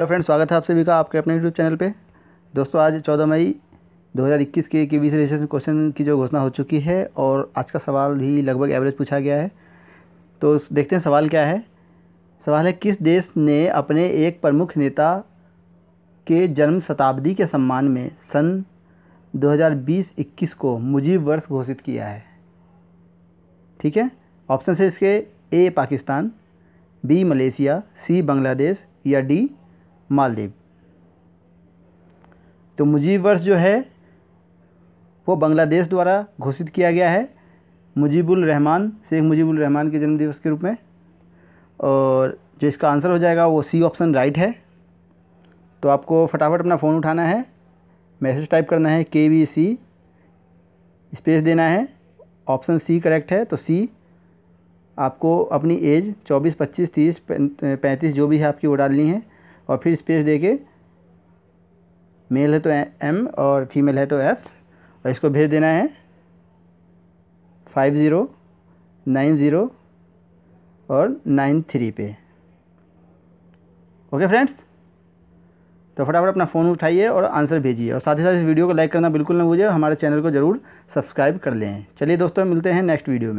hello तो friends स्वागत है आप सभी का आपके अपने यूट्यूब चैनल पे दोस्तों आज 14 मई 2021 के के बीस रजिस्ट्रेशन क्वेश्चन की जो घोषणा हो चुकी है और आज का सवाल भी लगभग एवरेज पूछा गया है तो देखते हैं सवाल क्या है सवाल है किस देश ने अपने एक प्रमुख नेता के जन्म शताब्दी के सम्मान में सन 2020-21 को मुजीब वर्ष घोषित किया है ठीक है ऑप्शन है इसके A Pakistan B Malaysia C Bangladesh या डी मालदीव तो मुजीब वर्ष जो है वो बांग्लादेश द्वारा घोषित किया गया है मुजीबुल रहमान शेख मुजीबुल रहमान के जन्म दिवस के रूप में और जो इसका आंसर हो जाएगा वो सी ऑप्शन राइट है तो आपको फटाफट अपना फ़ोन उठाना है मैसेज टाइप करना है के वी सी स्पेस देना है ऑप्शन सी करेक्ट है तो सी आपको अपनी एज 24, 25, 30, 35 जो भी है आपकी वो डालनी है और फिर स्पेस दे के मेल है तो एम और फीमेल है तो एफ़ और इसको भेज देना है फाइव ज़ीरो नाइन ज़ीरो और नाइन थ्री पे ओके फ्रेंड्स तो फटाफट अपना फ़ोन उठाइए और आंसर भेजिए और साथ ही साथ इस वीडियो को लाइक करना बिल्कुल ना भूलिए हमारे चैनल को ज़रूर सब्सक्राइब कर लें चलिए दोस्तों मिलते हैं नेक्स्ट वीडियो में